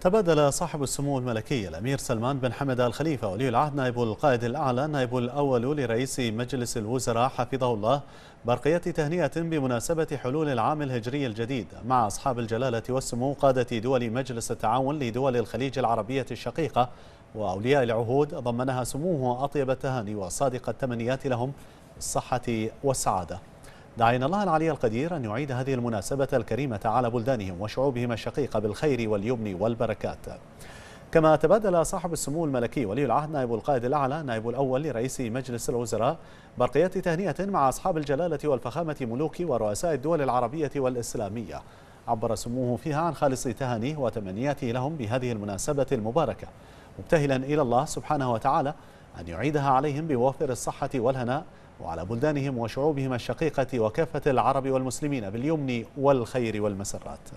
تبادل صاحب السمو الملكي الأمير سلمان بن حمد الخليفة ولي العهد نائب القائد الأعلى نائب الأول لرئيس مجلس الوزراء حفظه الله برقية تهنئة بمناسبة حلول العام الهجري الجديد مع أصحاب الجلالة والسمو قادة دول مجلس التعاون لدول الخليج العربية الشقيقة وأولياء العهود ضمنها سموه أطيب التهاني وصادق التمنيات لهم بالصحة والسعادة دعينا الله العلي القدير أن يعيد هذه المناسبة الكريمة على بلدانهم وشعوبهم الشقيقة بالخير واليمن والبركات كما تبادل صاحب السمو الملكي ولي العهد نائب القائد الأعلى نائب الأول لرئيس مجلس الوزراء برقيات تهنئة مع أصحاب الجلالة والفخامة ملوك ورؤساء الدول العربية والإسلامية عبر سموه فيها عن خالص تهانيه وتمنياته لهم بهذه المناسبة المباركة مبتهلا إلى الله سبحانه وتعالى أن يعيدها عليهم بوافر الصحة والهناء وعلى بلدانهم وشعوبهم الشقيقة وكافة العرب والمسلمين باليمن والخير والمسرات